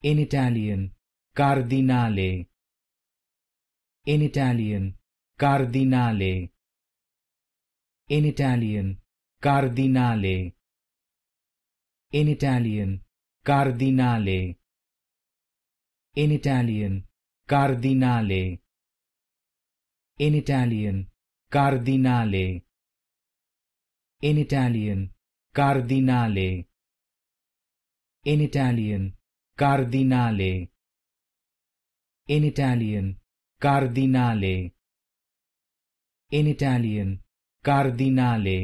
In Italian, cardinale. In Italian, cardinale. In Italian, cardinale. In Italian, cardinale. In Italian, cardinale. In Italian, cardinale. In Italian, cardinale. In Italian, cardinale. In Italian, cardinale. In Italian, cardinale.